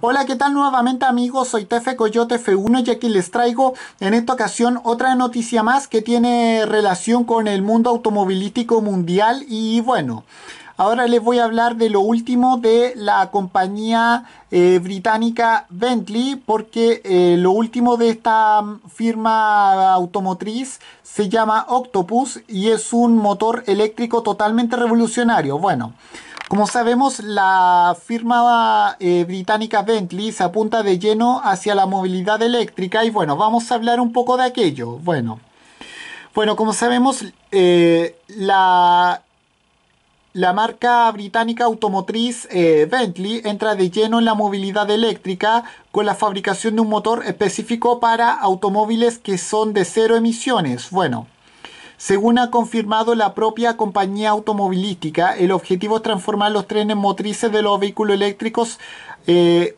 Hola, ¿qué tal nuevamente amigos? Soy Tefe Coyote F1 y aquí les traigo en esta ocasión otra noticia más que tiene relación con el mundo automovilístico mundial y bueno... Ahora les voy a hablar de lo último de la compañía eh, británica Bentley, porque eh, lo último de esta mm, firma automotriz se llama Octopus y es un motor eléctrico totalmente revolucionario. Bueno, como sabemos, la firma eh, británica Bentley se apunta de lleno hacia la movilidad eléctrica y bueno, vamos a hablar un poco de aquello. Bueno, bueno como sabemos, eh, la, la, marca británica automotriz eh, Bentley entra de lleno en la movilidad eléctrica con la fabricación de un motor específico para automóviles que son de cero emisiones. Bueno. Según ha confirmado la propia compañía automovilística, el objetivo es transformar los trenes motrices de los vehículos eléctricos eh,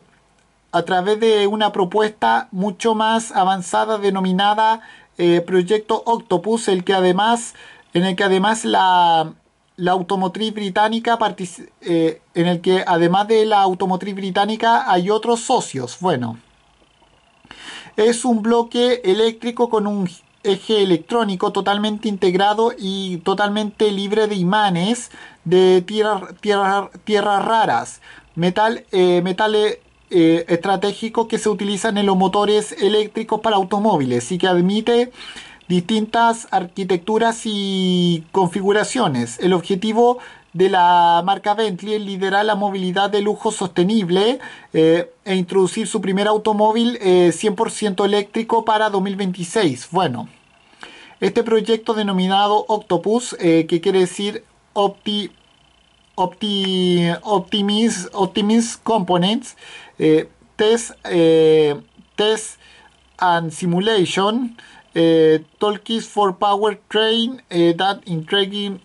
a través de una propuesta mucho más avanzada denominada eh, Proyecto Octopus, el que además, en el que además la, automotriz británica eh, en el que además de la automotriz británica hay otros socios. Bueno, es un bloque eléctrico con un eje electrónico totalmente integrado y totalmente libre de imanes de tierras raras, metal, eh, eh, estratégico que se utilizan en los motores eléctricos para automóviles y que admite distintas arquitecturas y configuraciones. El objetivo de la marca Bentley en liderar la movilidad de lujo sostenible eh, e introducir su primer automóvil 100% eh, eléctrico para 2026. Bueno, este proyecto denominado Octopus, eh, que quiere decir Opti, Opti, Optimis, Optimis Components, Test, and Simulation, Talkies for Powertrain, That Intriguing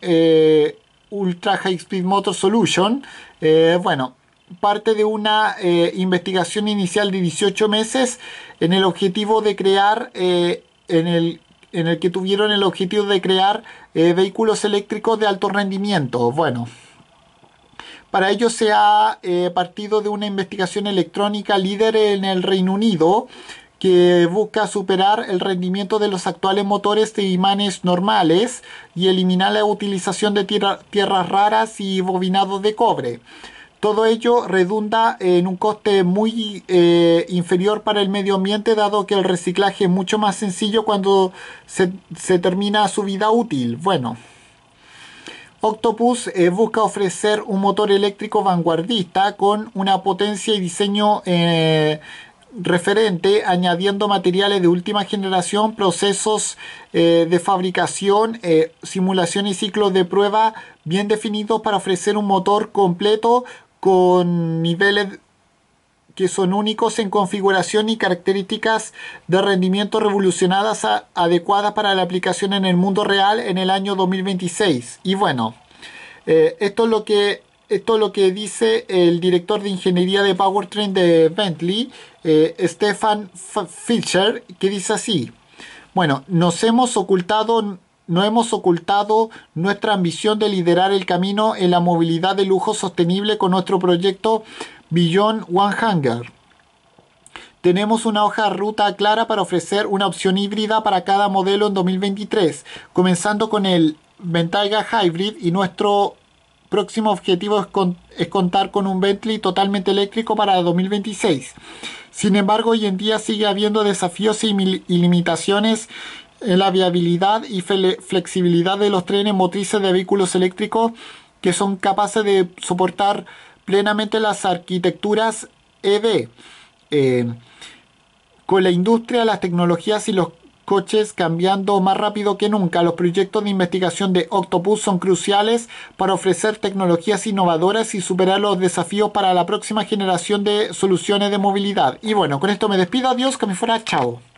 Ultra High Speed Motor Solution, eh, bueno, parte de una eh, investigación inicial de 18 meses en el objetivo de crear, eh, en, el, en, el, que tuvieron el objetivo de crear vehículos eléctricos de alto rendimiento. Bueno, para ello se ha partido de una investigación electrónica líder en el Reino Unido, que busca superar el rendimiento de los actuales motores de imanes normales y eliminar la utilización de tierras raras y bobinados de cobre. Todo ello redunda en un coste muy eh, inferior para el medio ambiente, dado que el reciclaje es mucho más sencillo cuando se, termina su vida útil. Bueno, Octopus eh, busca ofrecer un motor eléctrico vanguardista con una potencia y diseño eh, referente añadiendo materiales de última generación, procesos eh, de fabricación, eh, simulación y ciclos de prueba bien definidos para ofrecer un motor completo con niveles que son únicos en configuración y características de rendimiento revolucionadas adecuadas para la aplicación en el mundo real en el año 2026. Y bueno, eh, esto es lo que esto es lo que dice el director de ingeniería de Powertrain de Bentley, eh, Stefan Fischer, que dice así, bueno, nos hemos ocultado no hemos ocultado nuestra ambición de liderar el camino en la movilidad de lujo sostenible con nuestro proyecto Beyond One Hangar. Tenemos una hoja ruta clara para ofrecer una opción híbrida para cada modelo en 2023, comenzando con el Bentayga Hybrid y nuestro próximo objetivo es, contar con un Bentley totalmente eléctrico para 2026. Sin embargo, hoy en día sigue habiendo desafíos y, limitaciones en la viabilidad y flexibilidad de los trenes motrices de vehículos eléctricos que son capaces de soportar plenamente las arquitecturas EV. Eh, con la industria, las tecnologías y los coches cambiando más rápido que nunca. Los proyectos de investigación de Octopus son cruciales para ofrecer tecnologías innovadoras y superar los desafíos para la próxima generación de soluciones de movilidad. Y bueno, con esto me despido. Adiós, que me fuera. Chao.